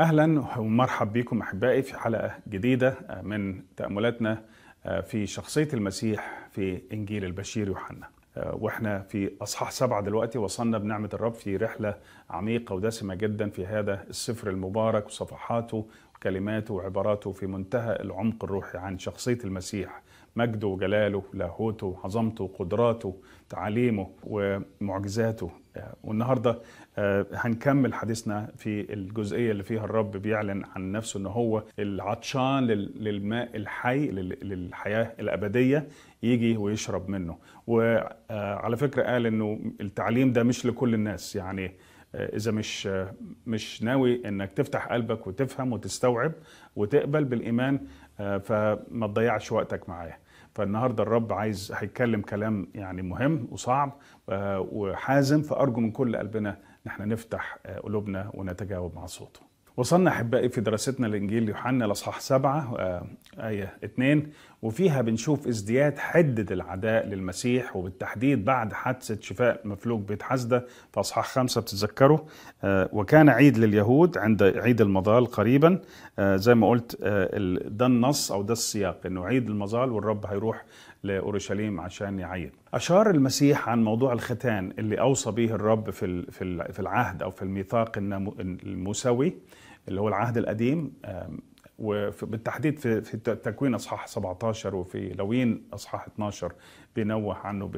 اهلا ومرحب بكم احبائي في حلقه جديده من تاملاتنا آه، في شخصيه المسيح في انجيل البشير يوحنا آه، واحنا في اصحاح سبعه دلوقتي وصلنا بنعمه الرب في رحله عميقه ودسمه جدا في هذا السفر المبارك وصفحاته وكلماته وعباراته في منتهى العمق الروحي عن شخصيه المسيح مجده وجلاله لاهوته وعظمته وقدراته تعاليمه ومعجزاته والنهارده آه، هنكمل حديثنا في الجزئيه اللي فيها الرب بيعلن عن نفسه ان هو العطشان للماء الحي للحياه الابديه يجي ويشرب منه وعلى آه، فكره قال انه التعليم ده مش لكل الناس يعني آه، اذا مش مش ناوي انك تفتح قلبك وتفهم وتستوعب وتقبل بالايمان فما تضيعش وقتك معاه فالنهارده الرب عايز هيتكلم كلام يعني مهم وصعب آه، وحازم فارجو من كل قلبنا ان احنا نفتح آه، قلوبنا ونتجاوب مع صوته وصلنا أحبائي في دراستنا لإنجيل يوحنا الأصحاح سبعة آه، آية اتنين وفيها بنشوف ازدياد حدة العداء للمسيح وبالتحديد بعد حادثة شفاء مفلوج بيت حزدة في أصحاح خمسة بتتذكروا آه، وكان عيد لليهود عند عيد المظال قريبا آه، زي ما قلت ده النص أو ده السياق إنه عيد المظال والرب هيروح لأورشليم عشان يعيد أشار المسيح عن موضوع الختان اللي أوصى به الرب في في العهد أو في الميثاق الموسوي اللي هو العهد القديم وبالتحديد في في تكوين اصحاح 17 وفي لوين اصحاح 12 بينوه عنه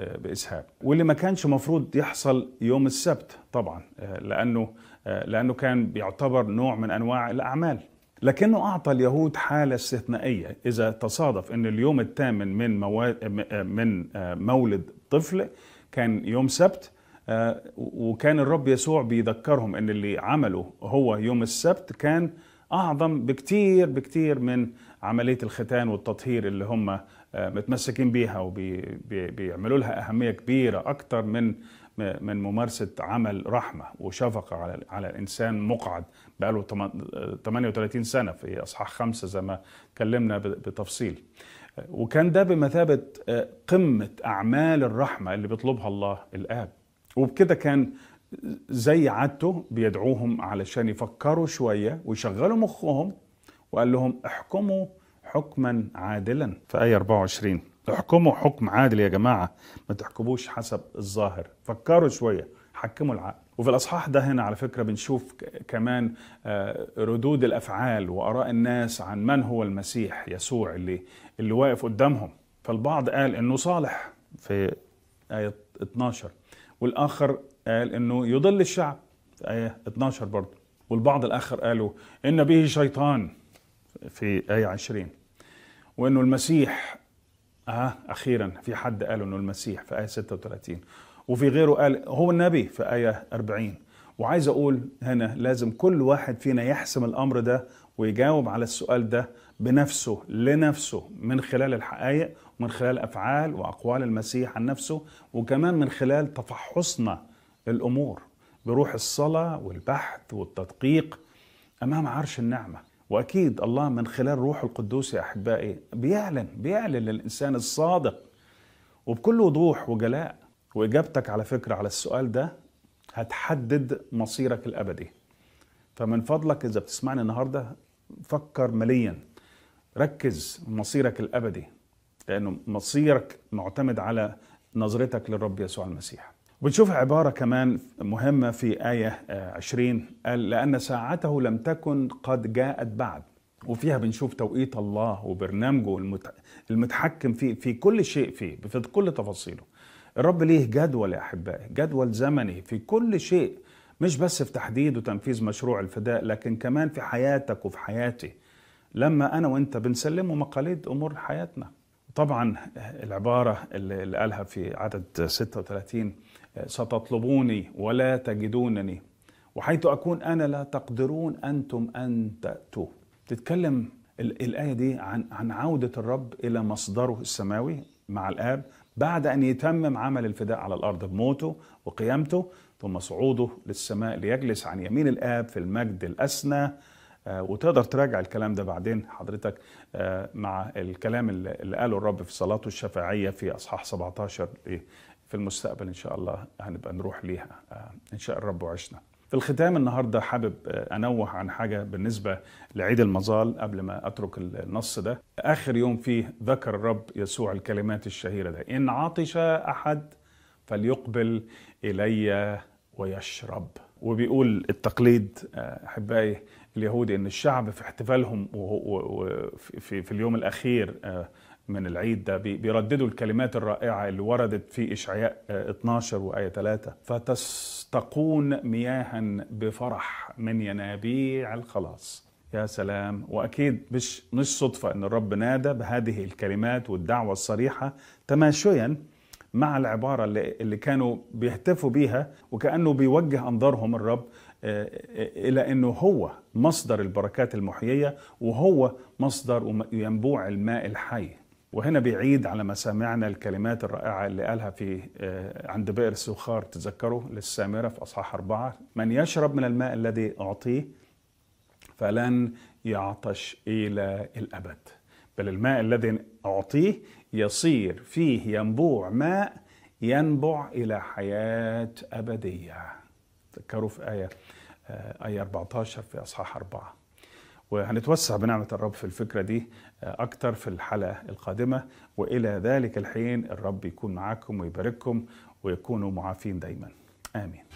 آه، باسهاب واللي ما كانش مفروض يحصل يوم السبت طبعا آه، لانه آه، لانه كان بيعتبر نوع من انواع الاعمال لكنه اعطى اليهود حاله استثنائيه اذا تصادف ان اليوم الثامن من من مولد طفل كان يوم سبت آه، وكان الرب يسوع بيذكرهم ان اللي عمله هو يوم السبت كان اعظم بكتير بكتير من عمليه الختان والتطهير اللي هم آه، متمسكين بيها وبيعملوا لها اهميه كبيره اكتر من من ممارسه عمل رحمه وشفقه على على الانسان مقعد بقاله 38 سنه في اصحاح خمسه زي ما اتكلمنا بتفصيل. وكان ده بمثابه آه، قمه اعمال الرحمه اللي بيطلبها الله الاب. وبكده كان زي عادته بيدعوهم علشان يفكروا شوية ويشغلوا مخهم وقال لهم احكموا حكما عادلا في آية 24 احكموا حكم عادل يا جماعة ما تحكموش حسب الظاهر فكروا شوية حكموا العقل وفي الأصحاح ده هنا على فكرة بنشوف كمان آه، ردود الأفعال وآراء الناس عن من هو المسيح يسوع اللي اللي واقف قدامهم فالبعض قال إنه صالح في آية 12 والاخر قال انه يضل الشعب في ايه 12 برضه والبعض الاخر قالوا ان به شيطان في ايه 20 وانه المسيح اه اخيرا في حد قال انه المسيح في ايه 36 وفي غيره قال هو النبي في ايه 40 وعايز اقول هنا لازم كل واحد فينا يحسم الامر ده ويجاوب على السؤال ده بنفسه لنفسه من خلال الحقائق ومن خلال أفعال وأقوال المسيح عن نفسه وكمان من خلال تفحصنا للأمور بروح الصلاة والبحث والتدقيق أمام عرش النعمة وأكيد الله من خلال روح القدوس يا أحبائي بيعلن بيعلن للإنسان الصادق وبكل وضوح وجلاء وإجابتك على فكرة على السؤال ده هتحدد مصيرك الأبدي فمن فضلك إذا بتسمعني النهاردة فكر مليا ركز مصيرك الابدي لانه مصيرك معتمد على نظرتك للرب يسوع المسيح وبنشوف عباره كمان مهمه في ايه 20 آه، قال لان ساعته لم تكن قد جاءت بعد وفيها بنشوف توقيت الله وبرنامجه المتحكم في في كل شيء فيه في كل تفاصيله الرب ليه جدول يا احبائي جدول زمني في كل شيء مش بس في تحديد وتنفيذ مشروع الفداء لكن كمان في حياتك وفي حياتي لما انا وانت بنسلمه مقاليد امور حياتنا طبعا العباره اللي قالها في عدد 36 ستطلبوني ولا تجدونني وحيث اكون انا لا تقدرون انتم ان تأتوا تتكلم الايه دي عن عن عوده الرب الى مصدره السماوي مع الاب بعد ان يتمم عمل الفداء على الارض بموته وقيامته ثم صعوده للسماء ليجلس عن يمين الاب في المجد الاسنى آه، وتقدر تراجع الكلام ده بعدين حضرتك آه، مع الكلام اللي قاله الرب في صلاته الشفاعية في أصحاح 17 في المستقبل إن شاء الله هنبقى نروح ليها آه، إن شاء الرب وعشنا في الختام النهاردة حابب أنوه عن حاجة بالنسبة لعيد المظال قبل ما أترك النص ده آخر يوم فيه ذكر الرب يسوع الكلمات الشهيرة ده إن عطش أحد فليقبل إلي ويشرب وبيقول التقليد أحبائي اليهودي ان الشعب في احتفالهم في اليوم الاخير آه، من العيد ده بيرددوا الكلمات الرائعه اللي وردت في اشعياء 12 آه، وايه 3 فتستقون مياها بفرح من ينابيع الخلاص يا سلام واكيد مش مش صدفه ان الرب نادى بهذه الكلمات والدعوه الصريحه تماشيا مع العباره اللي, اللي كانوا بيهتفوا بيها وكانه بيوجه انظارهم الرب الى انه هو مصدر البركات المحييه وهو مصدر ينبوع الماء الحي وهنا بيعيد على ما سمعنا الكلمات الرائعة اللي قالها في آه، عند بئر السخار تذكروا للسامرة في أصحاح أربعة من يشرب من الماء الذي أعطيه فلن يعطش إلى الأبد بل الماء الذي أعطيه يصير فيه ينبوع ماء ينبع إلى حياة أبدية تذكروا في آية آه، آية 14 في أصحاح أربعة وهنتوسع بنعمة الرب في الفكرة دي آه، أكتر في الحلقة القادمة وإلى ذلك الحين الرب يكون معاكم ويبارككم ويكونوا معافين دايما آمين